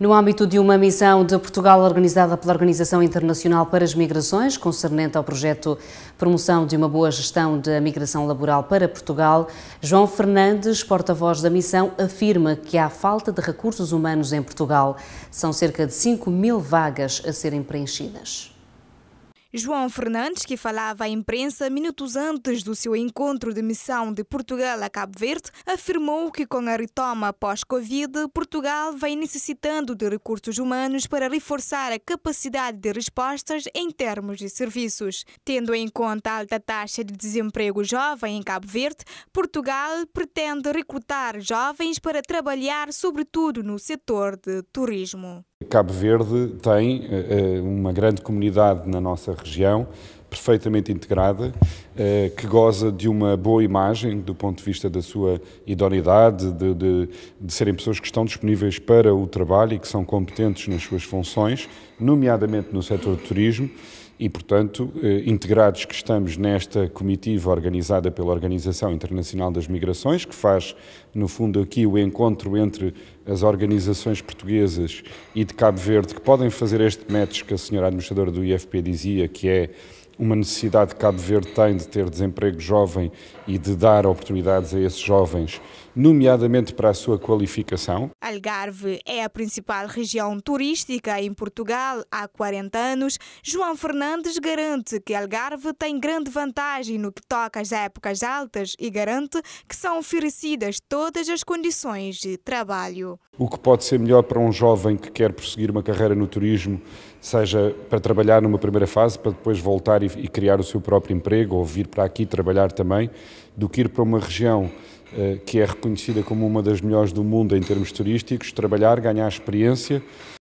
No âmbito de uma missão de Portugal organizada pela Organização Internacional para as Migrações, concernente ao projeto Promoção de uma Boa Gestão da Migração Laboral para Portugal, João Fernandes, porta-voz da missão, afirma que há falta de recursos humanos em Portugal. São cerca de 5 mil vagas a serem preenchidas. João Fernandes, que falava à imprensa minutos antes do seu encontro de missão de Portugal a Cabo Verde, afirmou que com a retoma pós-Covid, Portugal vem necessitando de recursos humanos para reforçar a capacidade de respostas em termos de serviços. Tendo em conta a alta taxa de desemprego jovem em Cabo Verde, Portugal pretende recrutar jovens para trabalhar sobretudo no setor de turismo. Cabo Verde tem eh, eh, uma grande comunidade na nossa região perfeitamente integrada, eh, que goza de uma boa imagem do ponto de vista da sua idoneidade, de, de, de, serem pessoas que estão disponíveis para o trabalho e que são competentes nas suas funções, nomeadamente no setor do turismo. E, portanto, eh, integrados que estamos nesta comitiva organizada pela Organização Internacional das Migrações, que faz, no fundo, aqui o encontro entre as organizações portuguesas e de Cabo Verde, que podem fazer este match que a senhora administradora do IFP dizia, que é uma necessidade que Cabo Verde tem de ter desemprego jovem e de dar oportunidades a esses jovens, nomeadamente para a sua qualificação. Algarve é a principal região turística em Portugal há 40 anos, João Fernandes garante que Algarve tem grande vantagem no que toca às épocas altas e garante que são oferecidas todas as condições de trabalho. O que pode ser melhor para um jovem que quer prosseguir uma carreira no turismo, seja para trabalhar numa primeira fase, para depois voltar e, criar o seu próprio emprego ou vir para aqui trabalhar também, do que ir para uma região eh, que é reconhecida como uma das melhores do mundo em termos turísticos, trabalhar, ganhar experiência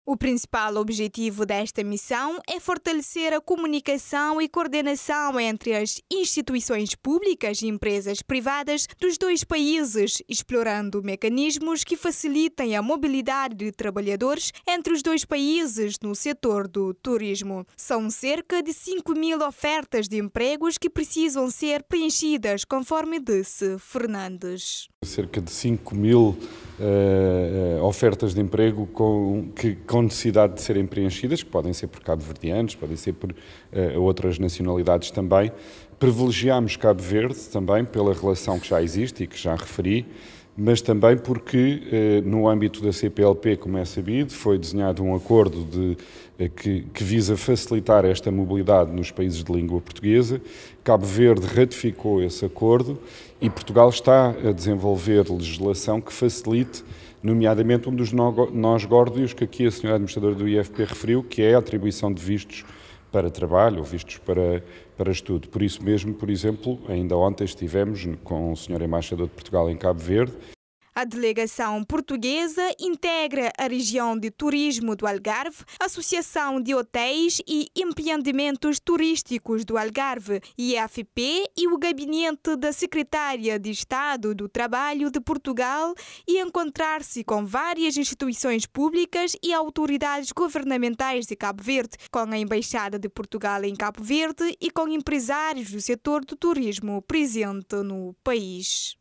o principal objetivo desta missão é fortalecer a comunicação e coordenação entre as instituições públicas e empresas privadas dos dois países, explorando mecanismos que facilitem a mobilidade de trabalhadores entre os dois países no setor do turismo. São cerca de 5 mil ofertas de empregos que precisam ser preenchidas, conforme disse Fernandes cerca de 5 mil uh, ofertas de emprego com, que, com necessidade de serem preenchidas, que podem ser por cabo Verdeanos, podem ser por uh, outras nacionalidades também. Privilegiamos Cabo Verde também pela relação que já existe e que já referi, mas também porque, eh, no âmbito da CPLP, como é sabido, foi desenhado um acordo de, eh, que, que, visa facilitar esta mobilidade nos países de língua portuguesa. Cabo Verde ratificou esse acordo e Portugal está a desenvolver legislação que facilite, nomeadamente, um dos nós górdios que aqui a senhora administradora do IFP referiu, que é a atribuição de vistos para trabalho ou vistos para, para estudo. Por isso mesmo, por exemplo, ainda ontem estivemos com o Sr. Embaixador de Portugal em Cabo Verde a delegação portuguesa integra a região de turismo do Algarve, Associação de Hotéis e Empreendimentos Turísticos do Algarve, IFP e o gabinete da Secretária de Estado do Trabalho de Portugal e encontrar-se com várias instituições públicas e autoridades governamentais de Cabo Verde, com a Embaixada de Portugal em Cabo Verde e com empresários do setor do turismo presente no país.